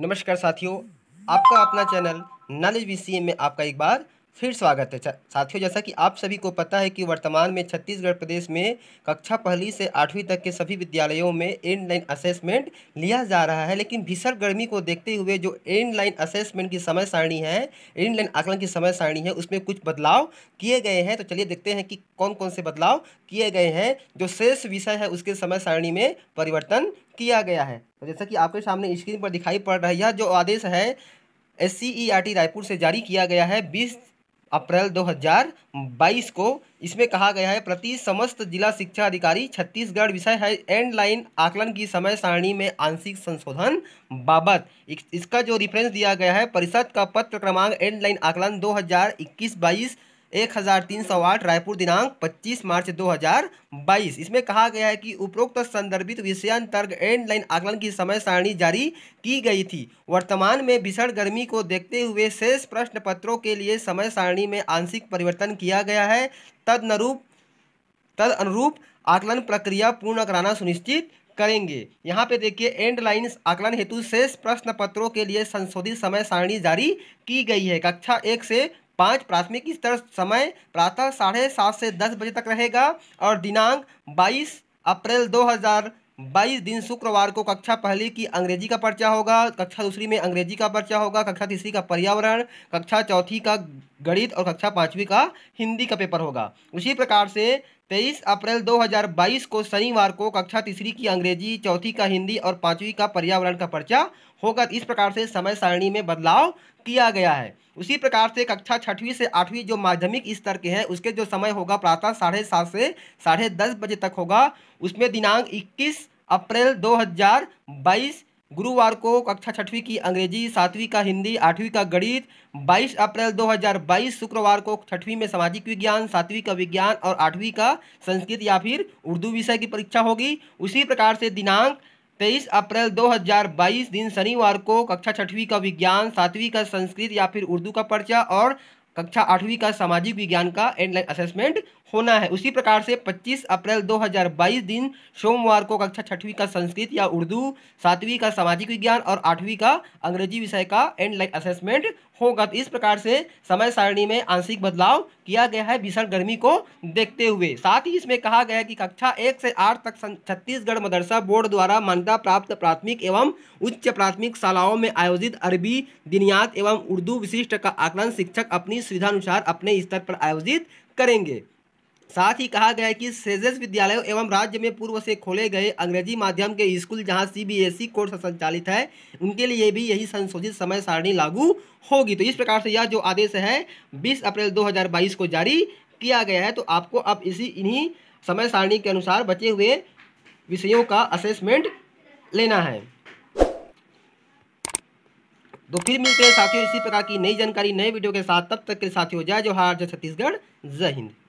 नमस्कार साथियों आपका अपना चैनल नॉलेज वी में आपका एक बार फिर स्वागत है साथियों जैसा कि आप सभी को पता है कि वर्तमान में छत्तीसगढ़ प्रदेश में कक्षा पहली से आठवीं तक के सभी विद्यालयों में एंड लाइन असेसमेंट लिया जा रहा है लेकिन भीषण गर्मी को देखते हुए जो एंड लाइन असेसमेंट की समय सारणी है एंड लाइन आकलन की समय सारणी है उसमें कुछ बदलाव किए गए हैं तो चलिए देखते हैं कि कौन कौन से बदलाव किए गए हैं जो शेष विषय है उसके समय सारणी में परिवर्तन किया गया है तो जैसा कि आपके सामने स्क्रीन पर दिखाई पड़ रहा है यह जो आदेश है एस e रायपुर से जारी किया गया है बीस अप्रैल 2022 को इसमें कहा गया है प्रति समस्त जिला शिक्षा अधिकारी छत्तीसगढ़ विषय है एंड लाइन आकलन की समय सारणी में आंशिक संशोधन बाबत इसका जो रेफरेंस दिया गया है परिषद का पत्र क्रमांक एंड लाइन आकलन दो हजार एक हज़ार तीन सौ आठ रायपुर दिनांक पच्चीस मार्च दो हज़ार बाईस इसमें कहा गया है कि उपरोक्त संदर्भित विषयांतर्ग एंड लाइन आकलन की समय सारणी जारी की गई थी वर्तमान में भीषण गर्मी को देखते हुए शेष प्रश्न पत्रों के लिए समय सारणी में आंशिक परिवर्तन किया गया है तद अनुरूप तद अनुरूप आकलन प्रक्रिया पूर्ण कराना सुनिश्चित करेंगे यहाँ पे देखिए एंड लाइन आकलन हेतु शेष प्रश्न पत्रों के लिए संशोधित समय सारणी जारी की गई है कक्षा एक से पाँच प्राथमिक स्तर समय प्रातः साढ़े सात से दस बजे तक रहेगा और दिनांक बाईस अप्रैल दो हज़ार बाईस दिन शुक्रवार को कक्षा पहली की अंग्रेजी का पर्चा होगा कक्षा दूसरी में अंग्रेजी का पर्चा होगा कक्षा तीसरी का पर्यावरण कक्षा चौथी का गणित और कक्षा पाँचवीं का हिंदी का पेपर होगा उसी प्रकार से 23 अप्रैल 2022 को शनिवार को कक्षा तीसरी की अंग्रेजी चौथी का हिंदी और पाँचवीं का पर्यावरण का पर्चा होगा इस प्रकार से समय सारणी में बदलाव किया गया है उसी प्रकार से कक्षा छठवीं से आठवीं जो माध्यमिक स्तर के हैं उसके जो समय होगा प्रातः साढ़े सात से साढ़े दस बजे तक होगा उसमें दिनांक इक्कीस अप्रैल 2022 गुरुवार को कक्षा छठवीं की अंग्रेजी सातवीं का हिंदी आठवीं का गणित 22 अप्रैल 2022 शुक्रवार को छठवीं में सामाजिक विज्ञान सातवीं का विज्ञान और आठवीं का संस्कृत या फिर उर्दू विषय की परीक्षा होगी उसी प्रकार से दिनांक 23 अप्रैल 2022 दिन शनिवार को कक्षा छठवीं का विज्ञान सातवीं का संस्कृत या फिर उर्दू का पर्चा और कक्षा आठवीं का सामाजिक विज्ञान का एंडलाइन असेसमेंट होना है उसी प्रकार से 25 अप्रैल 2022 दिन सोमवार को कक्षा छठवीं का संस्कृत या उर्दू सातवीं का सामाजिक विज्ञान और आठवीं का अंग्रेजी विषय का एंड लाइक असेसमेंट होगा तो इस प्रकार से समय सारणी में आंशिक बदलाव किया गया है भीषण गर्मी को देखते हुए साथ ही इसमें कहा गया है कि कक्षा एक से आठ तक छत्तीसगढ़ मदरसा बोर्ड द्वारा मान्यता प्राप्त प्राथमिक एवं उच्च प्राथमिक शालाओं में आयोजित अरबी दिनियात एवं उर्दू विशिष्ट का आकलन शिक्षक अपनी सुविधानुसार अपने स्तर पर आयोजित करेंगे साथ ही कहा गया कि सेजेस विद्यालयों एवं राज्य में पूर्व से खोले गए अंग्रेजी माध्यम के स्कूल जहां सीबीएसई कोर्स संचालित है उनके लिए भी यही संशोधित समय सारणी लागू होगी तो इस प्रकार से यह जो आदेश है 20 अप्रैल 2022 को जारी किया गया है तो आपको अब इसी इन्हीं समय सारणी के अनुसार बचे हुए विषयों का असेसमेंट लेना है तो फिर मिलते हैं साथियों इसी प्रकार की नई जानकारी नए वीडियो के साथ तब तक के साथियों जय जोहार जय छत्तीसगढ़ जय हिंद